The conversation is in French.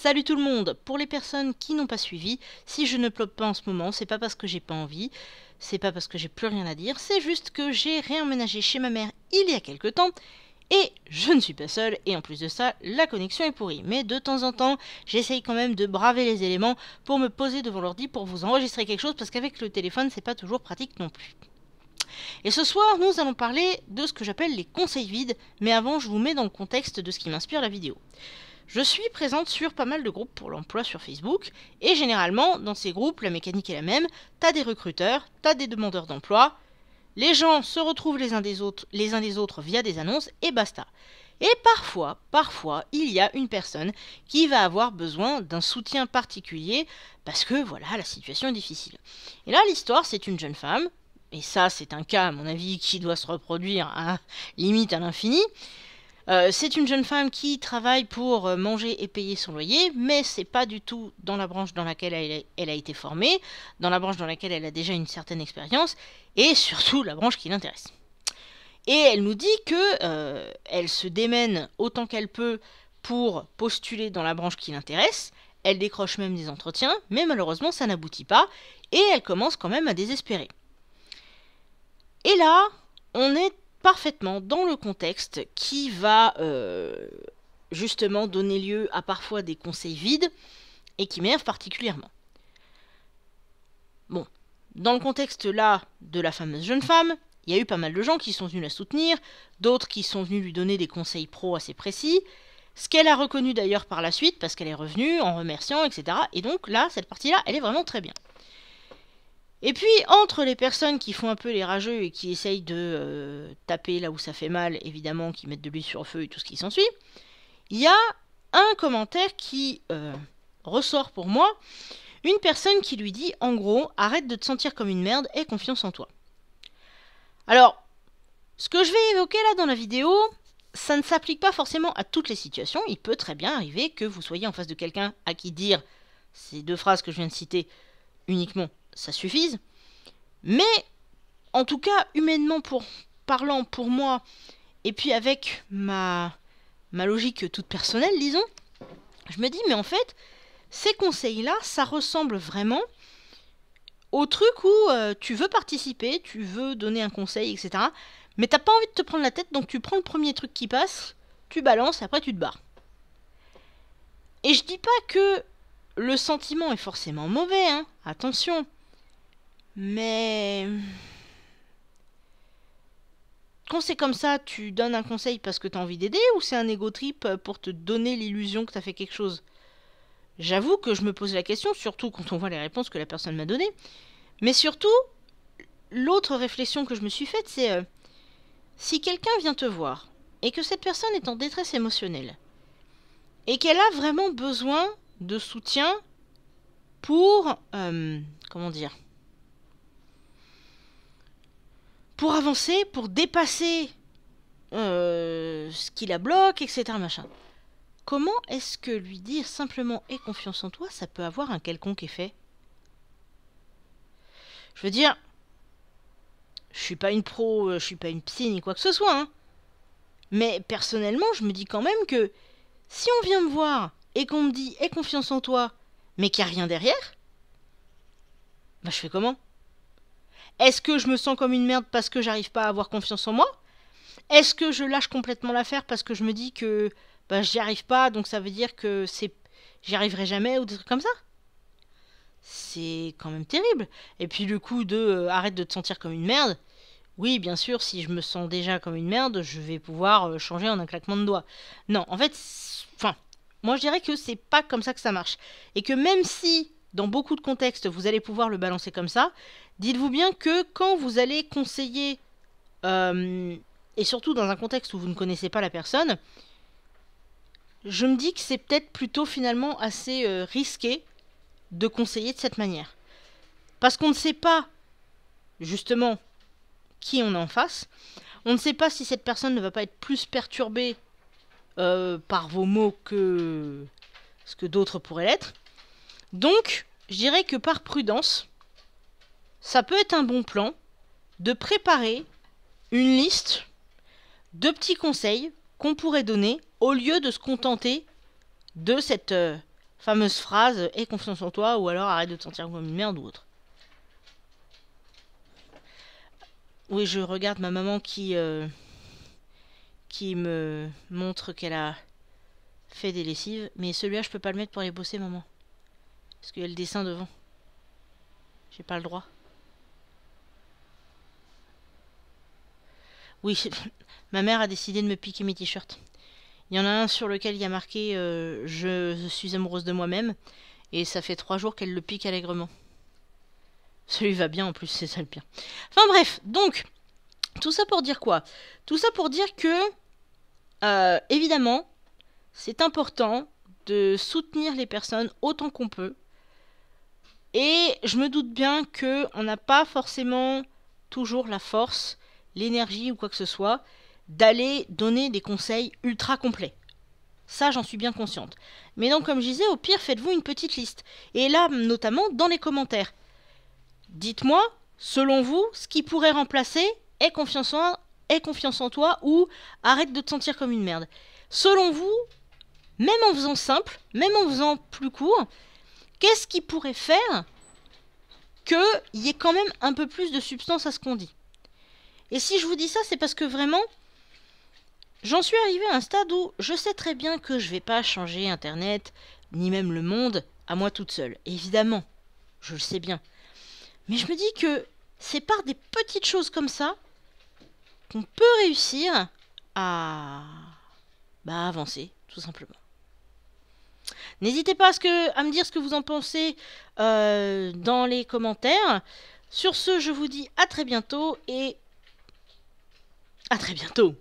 Salut tout le monde Pour les personnes qui n'ont pas suivi, si je ne ploppe pas en ce moment, c'est pas parce que j'ai pas envie, c'est pas parce que j'ai plus rien à dire, c'est juste que j'ai réemménagé chez ma mère il y a quelque temps, et je ne suis pas seule, et en plus de ça, la connexion est pourrie. Mais de temps en temps, j'essaye quand même de braver les éléments pour me poser devant l'ordi pour vous enregistrer quelque chose, parce qu'avec le téléphone, c'est pas toujours pratique non plus. Et ce soir, nous allons parler de ce que j'appelle les conseils vides, mais avant, je vous mets dans le contexte de ce qui m'inspire la vidéo. Je suis présente sur pas mal de groupes pour l'emploi sur Facebook, et généralement, dans ces groupes, la mécanique est la même, t'as des recruteurs, t'as des demandeurs d'emploi, les gens se retrouvent les uns, des autres, les uns des autres via des annonces, et basta. Et parfois, parfois, il y a une personne qui va avoir besoin d'un soutien particulier, parce que voilà, la situation est difficile. Et là, l'histoire, c'est une jeune femme, et ça c'est un cas à mon avis qui doit se reproduire à hein, limite à l'infini, euh, c'est une jeune femme qui travaille pour euh, manger et payer son loyer, mais c'est pas du tout dans la branche dans laquelle elle a, été formée, dans la branche dans laquelle elle a déjà une certaine expérience, et surtout la branche qui l'intéresse. Et elle nous dit que euh, elle se démène autant qu'elle peut pour postuler dans la branche qui l'intéresse. Elle décroche même des entretiens, mais malheureusement ça n'aboutit pas, et elle commence quand même à désespérer. Et là, on est parfaitement dans le contexte qui va euh, justement donner lieu à parfois des conseils vides et qui m'énervent particulièrement. Bon, dans le contexte là de la fameuse jeune femme, il y a eu pas mal de gens qui sont venus la soutenir, d'autres qui sont venus lui donner des conseils pro assez précis, ce qu'elle a reconnu d'ailleurs par la suite parce qu'elle est revenue en remerciant, etc. Et donc là, cette partie-là, elle est vraiment très bien. Et puis, entre les personnes qui font un peu les rageux et qui essayent de euh, taper là où ça fait mal, évidemment, qui mettent de l'huile sur feu et tout ce qui s'ensuit, il y a un commentaire qui euh, ressort pour moi. Une personne qui lui dit, en gros, arrête de te sentir comme une merde, aie confiance en toi. Alors, ce que je vais évoquer là dans la vidéo, ça ne s'applique pas forcément à toutes les situations. Il peut très bien arriver que vous soyez en face de quelqu'un à qui dire ces deux phrases que je viens de citer uniquement ça suffise. Mais, en tout cas, humainement pour, parlant pour moi, et puis avec ma, ma logique toute personnelle, disons, je me dis, mais en fait, ces conseils-là, ça ressemble vraiment au truc où euh, tu veux participer, tu veux donner un conseil, etc. Mais t'as pas envie de te prendre la tête, donc tu prends le premier truc qui passe, tu balances, et après tu te barres. Et je dis pas que le sentiment est forcément mauvais, hein, attention. Mais quand c'est comme ça, tu donnes un conseil parce que t'as envie d'aider ou c'est un ego trip euh, pour te donner l'illusion que as fait quelque chose J'avoue que je me pose la question, surtout quand on voit les réponses que la personne m'a données. Mais surtout, l'autre réflexion que je me suis faite, c'est euh, si quelqu'un vient te voir et que cette personne est en détresse émotionnelle et qu'elle a vraiment besoin de soutien pour, euh, comment dire, pour avancer, pour dépasser euh, ce qui la bloque, etc. Machin. Comment est-ce que lui dire simplement aie confiance en toi, ça peut avoir un quelconque effet Je veux dire, je suis pas une pro, euh, je suis pas une psy ni quoi que ce soit. Hein. Mais personnellement, je me dis quand même que si on vient me voir et qu'on me dit aie confiance en toi, mais qu'il n'y a rien derrière, bah, je fais comment est-ce que je me sens comme une merde parce que j'arrive pas à avoir confiance en moi Est-ce que je lâche complètement l'affaire parce que je me dis que bah, j'y arrive pas, donc ça veut dire que c'est j'y arriverai jamais ou des trucs comme ça C'est quand même terrible. Et puis le coup de euh, arrête de te sentir comme une merde. Oui, bien sûr, si je me sens déjà comme une merde, je vais pouvoir euh, changer en un claquement de doigts. Non, en fait, enfin, moi je dirais que c'est pas comme ça que ça marche. Et que même si dans beaucoup de contextes, vous allez pouvoir le balancer comme ça. Dites-vous bien que quand vous allez conseiller, euh, et surtout dans un contexte où vous ne connaissez pas la personne, je me dis que c'est peut-être plutôt finalement assez euh, risqué de conseiller de cette manière. Parce qu'on ne sait pas, justement, qui on a en face. On ne sait pas si cette personne ne va pas être plus perturbée euh, par vos mots que ce que d'autres pourraient l'être. Donc, je dirais que par prudence, ça peut être un bon plan de préparer une liste de petits conseils qu'on pourrait donner au lieu de se contenter de cette euh, fameuse phrase Aie confiance en toi ou alors arrête de te sentir comme une merde ou autre. Oui, je regarde ma maman qui, euh, qui me montre qu'elle a fait des lessives, mais celui-là je peux pas le mettre pour les bosser, maman. Parce qu'il y a le dessin devant. J'ai pas le droit. Oui, ma mère a décidé de me piquer mes t-shirts. Il y en a un sur lequel il y a marqué euh, Je suis amoureuse de moi-même, et ça fait trois jours qu'elle le pique allègrement. Celui va bien en plus, c'est ça le pire. Enfin bref, donc, tout ça pour dire quoi Tout ça pour dire que, euh, évidemment, c'est important de soutenir les personnes autant qu'on peut, et je me doute bien qu'on n'a pas forcément toujours la force, l'énergie ou quoi que ce soit d'aller donner des conseils ultra complets. Ça, j'en suis bien consciente. Mais donc, comme je disais, au pire, faites-vous une petite liste. Et là, notamment, dans les commentaires. Dites-moi, selon vous, ce qui pourrait remplacer aie confiance en toi ou arrête de te sentir comme une merde. Selon vous, même en faisant simple, même en faisant plus court, Qu'est-ce qui pourrait faire qu'il y ait quand même un peu plus de substance à ce qu'on dit Et si je vous dis ça, c'est parce que vraiment, j'en suis arrivé à un stade où je sais très bien que je vais pas changer Internet, ni même le monde, à moi toute seule. Évidemment, je le sais bien. Mais je me dis que c'est par des petites choses comme ça qu'on peut réussir à bah, avancer, tout simplement. N'hésitez pas à, me dire ce que vous en pensez euh, dans les commentaires. Sur ce, je vous dis à très bientôt et à très bientôt.